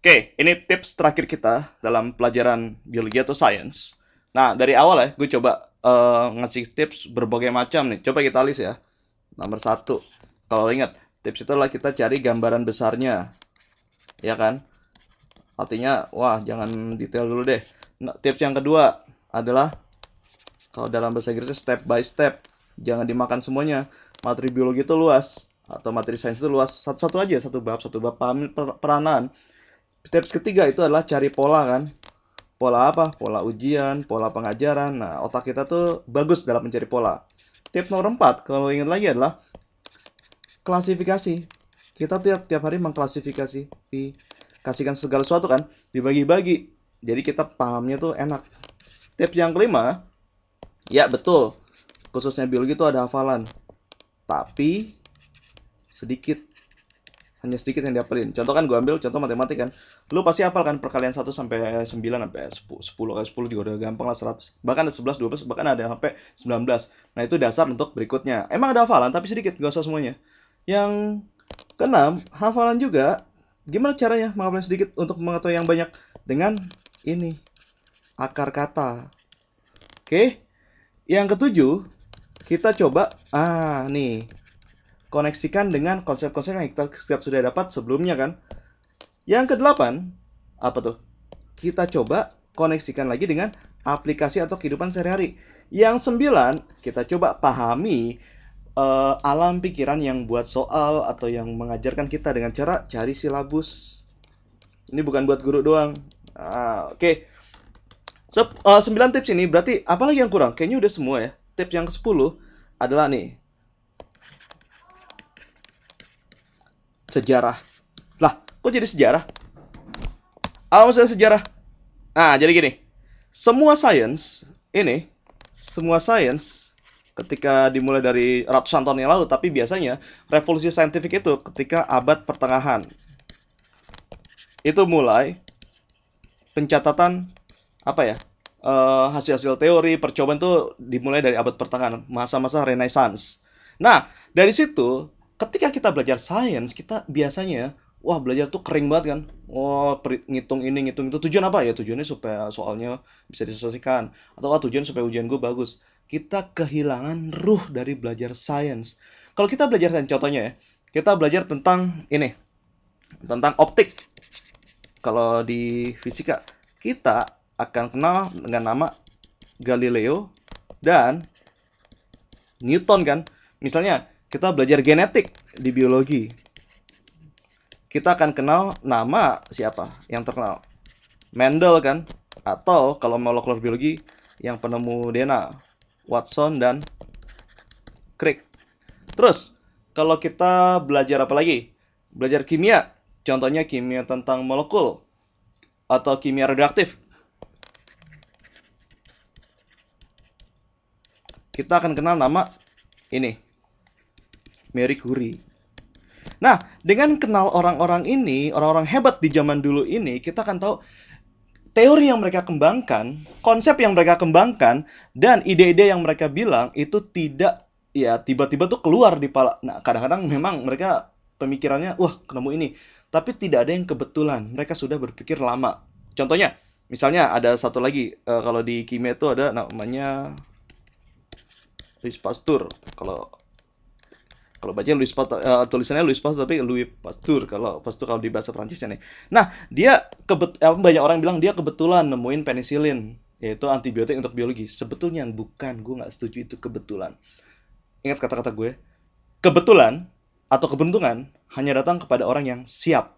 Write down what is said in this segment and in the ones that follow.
Oke, ini tips terakhir kita dalam pelajaran biologi atau science. Nah, dari awal ya, gue coba uh, ngasih tips berbagai macam nih. Coba kita list ya. Nomor satu, kalau ingat, tips itu adalah kita cari gambaran besarnya. Ya kan? Artinya, wah, jangan detail dulu deh. Nah, tips yang kedua adalah, kalau dalam bahasa Inggrisnya step by step. Jangan dimakan semuanya. Materi biologi itu luas. Atau materi sains itu luas. Satu-satu aja, satu bab, satu bab peranan tips ketiga itu adalah cari pola kan pola apa pola ujian pola pengajaran nah otak kita tuh bagus dalam mencari pola tips nomor empat kalau ingat lagi adalah klasifikasi kita tiap tiap hari mengklasifikasi kasihkan segala sesuatu kan dibagi-bagi jadi kita pahamnya tuh enak tips yang kelima ya betul khususnya biologi itu ada hafalan tapi sedikit hanya sedikit yang diapelin. Contoh kan gue ambil contoh matematik kan. Lu pasti hafal kan perkalian 1 sampai 9 sampai 10. 10 kali 10 juga udah gampang lah 100. Bahkan ada 11, 12, bahkan ada sampai 19. Nah, itu dasar untuk berikutnya. Emang ada hafalan tapi sedikit, gak usah semuanya. Yang keenam, hafalan juga gimana caranya menghafalnya sedikit untuk mengetahui yang banyak dengan ini akar kata. Oke. Yang ketujuh, kita coba ah nih koneksikan dengan konsep-konsep yang kita, kita sudah dapat sebelumnya kan. Yang kedelapan, apa tuh? Kita coba koneksikan lagi dengan aplikasi atau kehidupan sehari-hari. Yang sembilan, kita coba pahami uh, alam pikiran yang buat soal atau yang mengajarkan kita dengan cara cari silabus. Ini bukan buat guru doang. Ah, Oke. Okay. So, uh, 9 tips ini berarti apalagi yang kurang? Kayaknya udah semua ya. Tips yang ke-10 adalah nih sejarah. Lah, kok jadi sejarah? Apa maksudnya sejarah? Nah, jadi gini. Semua sains ini, semua sains ketika dimulai dari ratusan tahun yang lalu, tapi biasanya revolusi saintifik itu ketika abad pertengahan. Itu mulai pencatatan apa ya? Eh, hasil-hasil teori percobaan itu dimulai dari abad pertengahan, masa-masa Renaissance. Nah, dari situ ketika kita belajar sains kita biasanya wah belajar tuh kering banget kan wah ngitung ini ngitung itu tujuan apa ya tujuannya supaya soalnya bisa diselesaikan atau ah, tujuan supaya ujian gue bagus kita kehilangan ruh dari belajar sains kalau kita belajar sains contohnya ya kita belajar tentang ini tentang optik kalau di fisika kita akan kenal dengan nama Galileo dan Newton kan misalnya kita belajar genetik di biologi. Kita akan kenal nama siapa yang terkenal. Mendel kan? Atau kalau molekuler biologi yang penemu DNA, Watson dan Crick. Terus, kalau kita belajar apa lagi? Belajar kimia. Contohnya kimia tentang molekul atau kimia radioaktif. Kita akan kenal nama ini, Marie Curie. Nah, dengan kenal orang-orang ini, orang-orang hebat di zaman dulu ini, kita akan tahu teori yang mereka kembangkan, konsep yang mereka kembangkan, dan ide-ide yang mereka bilang itu tidak ya tiba-tiba tuh keluar di pala. Nah, kadang-kadang memang mereka pemikirannya, wah, ketemu ini. Tapi tidak ada yang kebetulan. Mereka sudah berpikir lama. Contohnya, misalnya ada satu lagi, uh, kalau di kimia itu ada namanya Louis Pasteur. Kalau kalau baca Louis Pasteur, uh, tulisannya Louis Pasteur tapi Louis Pasteur kalau Pasteur kalau di bahasa Prancisnya nih. Nah, dia kebet eh, banyak orang bilang dia kebetulan nemuin penicillin, yaitu antibiotik untuk biologi. Sebetulnya bukan, gue nggak setuju itu kebetulan. Ingat kata-kata gue, kebetulan atau keberuntungan hanya datang kepada orang yang siap.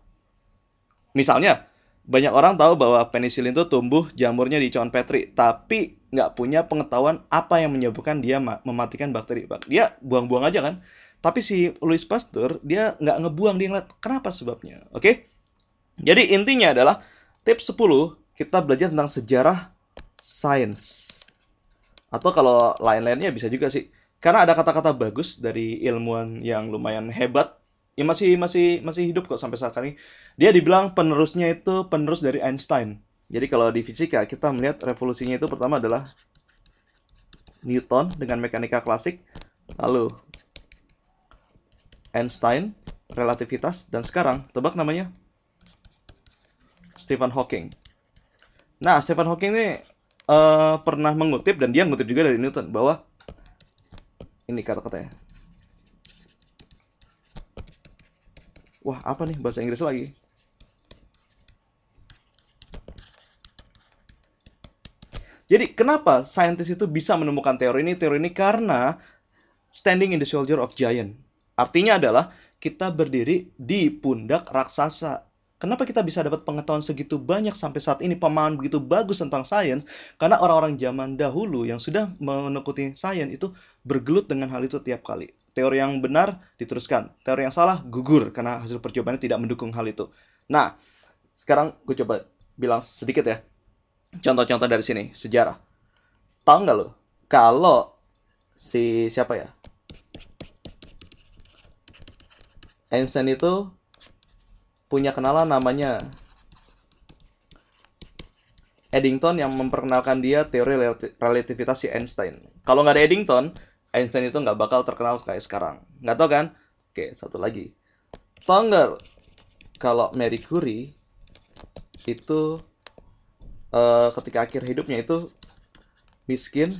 Misalnya, banyak orang tahu bahwa penisilin itu tumbuh jamurnya di cawan petri, tapi nggak punya pengetahuan apa yang menyebabkan dia mematikan bakteri. Dia buang-buang aja kan tapi si Louis Pasteur dia nggak ngebuang dia ngeliat kenapa sebabnya. Oke? Okay? Jadi intinya adalah tips 10 kita belajar tentang sejarah sains. Atau kalau lain-lainnya bisa juga sih. Karena ada kata-kata bagus dari ilmuwan yang lumayan hebat ya masih masih masih hidup kok sampai saat ini. Dia dibilang penerusnya itu penerus dari Einstein. Jadi kalau di fisika kita melihat revolusinya itu pertama adalah Newton dengan mekanika klasik, lalu Einstein, relativitas, dan sekarang tebak namanya Stephen Hawking. Nah, Stephen Hawking ini uh, pernah mengutip dan dia mengutip juga dari Newton bahwa ini kata-katanya. Wah, apa nih bahasa Inggris lagi? Jadi, kenapa saintis itu bisa menemukan teori ini? Teori ini karena standing in the shoulder of giant. Artinya adalah kita berdiri di pundak raksasa. Kenapa kita bisa dapat pengetahuan segitu banyak sampai saat ini pemahaman begitu bagus tentang sains? Karena orang-orang zaman dahulu yang sudah menekuti sains itu bergelut dengan hal itu tiap kali. Teori yang benar diteruskan, teori yang salah gugur karena hasil percobaannya tidak mendukung hal itu. Nah, sekarang gue coba bilang sedikit ya. Contoh-contoh dari sini, sejarah. Tahu nggak lo, kalau si siapa ya, Einstein itu punya kenalan namanya Eddington yang memperkenalkan dia teori relativitas si Einstein. Kalau nggak ada Eddington, Einstein itu nggak bakal terkenal kayak sekarang. Nggak tau kan? Oke, satu lagi. Tau nggak kalau Marie Curie itu uh, ketika akhir hidupnya itu miskin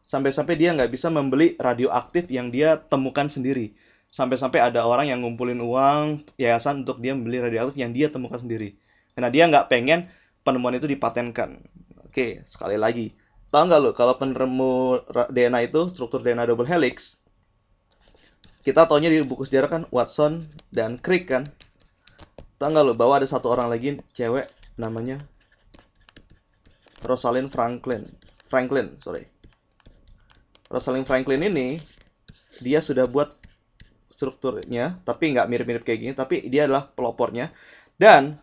sampai-sampai dia nggak bisa membeli radioaktif yang dia temukan sendiri sampai-sampai ada orang yang ngumpulin uang yayasan untuk dia membeli radioaktif yang dia temukan sendiri karena dia nggak pengen penemuan itu dipatenkan oke sekali lagi tau nggak lo kalau penemu DNA itu struktur DNA double helix kita taunya di buku sejarah kan Watson dan Crick kan tau nggak lo bahwa ada satu orang lagi cewek namanya Rosalind Franklin Franklin sorry Rosalind Franklin ini dia sudah buat strukturnya, tapi nggak mirip-mirip kayak gini, tapi dia adalah pelopornya. Dan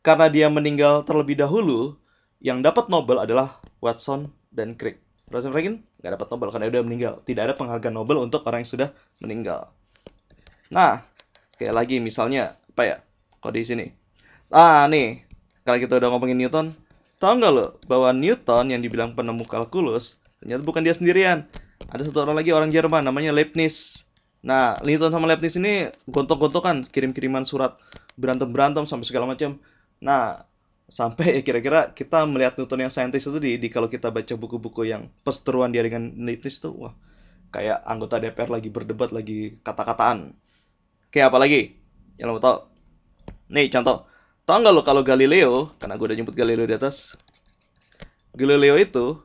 karena dia meninggal terlebih dahulu, yang dapat Nobel adalah Watson dan Crick. Watson Franklin nggak dapat Nobel karena dia udah meninggal. Tidak ada penghargaan Nobel untuk orang yang sudah meninggal. Nah, kayak lagi misalnya apa ya? Kok di sini? Ah, nih. Kalau kita udah ngomongin Newton, tahu nggak lo bahwa Newton yang dibilang penemu kalkulus ternyata bukan dia sendirian. Ada satu orang lagi orang Jerman namanya Leibniz. Nah, Linton sama Leibniz ini gontok-gontokan, kirim-kiriman surat berantem-berantem sampai segala macam. Nah, sampai ya kira-kira kita melihat Newton yang saintis itu di, di kalau kita baca buku-buku yang perseteruan dia dengan Leibniz itu, wah, kayak anggota DPR lagi berdebat lagi kata-kataan. Kayak apa lagi? Yang lo mau tau? Nih, contoh. Tau nggak lo kalau Galileo, karena gue udah nyebut Galileo di atas, Galileo itu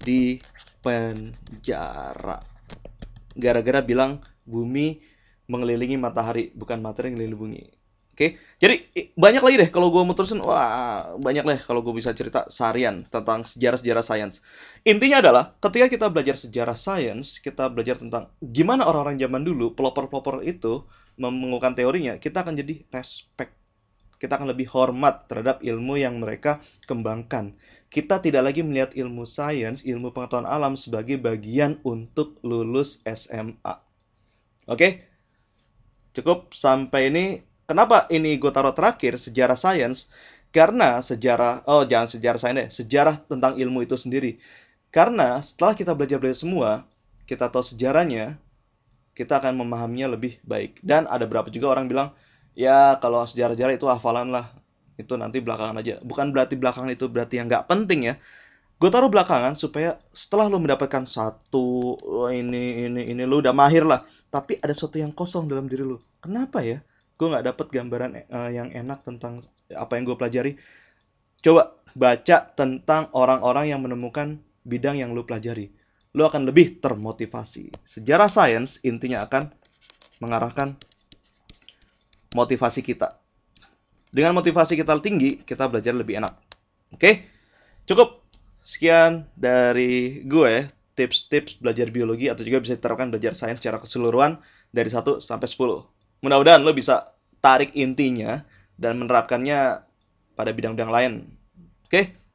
di penjara gara-gara bilang bumi mengelilingi matahari bukan materi yang mengelilingi bumi. Oke, jadi banyak lagi deh kalau gue mau terusin, wah banyak lah kalau gue bisa cerita sarian tentang sejarah-sejarah sains. Intinya adalah ketika kita belajar sejarah sains, kita belajar tentang gimana orang-orang zaman dulu, pelopor-pelopor itu mengungkapkan teorinya, kita akan jadi respect kita akan lebih hormat terhadap ilmu yang mereka kembangkan. Kita tidak lagi melihat ilmu sains, ilmu pengetahuan alam sebagai bagian untuk lulus SMA. Oke? Cukup sampai ini. Kenapa ini gue taruh terakhir sejarah sains? Karena sejarah, oh jangan sejarah sains deh, sejarah tentang ilmu itu sendiri. Karena setelah kita belajar-belajar semua, kita tahu sejarahnya, kita akan memahaminya lebih baik. Dan ada berapa juga orang bilang, ya kalau sejarah-sejarah itu hafalan lah itu nanti belakangan aja bukan berarti belakangan itu berarti yang nggak penting ya gue taruh belakangan supaya setelah lo mendapatkan satu oh, ini ini ini lo udah mahir lah tapi ada sesuatu yang kosong dalam diri lo kenapa ya gue nggak dapet gambaran uh, yang enak tentang apa yang gue pelajari coba baca tentang orang-orang yang menemukan bidang yang lo pelajari lo akan lebih termotivasi sejarah sains intinya akan mengarahkan motivasi kita. Dengan motivasi kita tinggi, kita belajar lebih enak. Oke? Cukup sekian dari gue tips-tips belajar biologi atau juga bisa diterapkan belajar sains secara keseluruhan dari 1 sampai 10. Mudah-mudahan lo bisa tarik intinya dan menerapkannya pada bidang-bidang lain. Oke? Okay?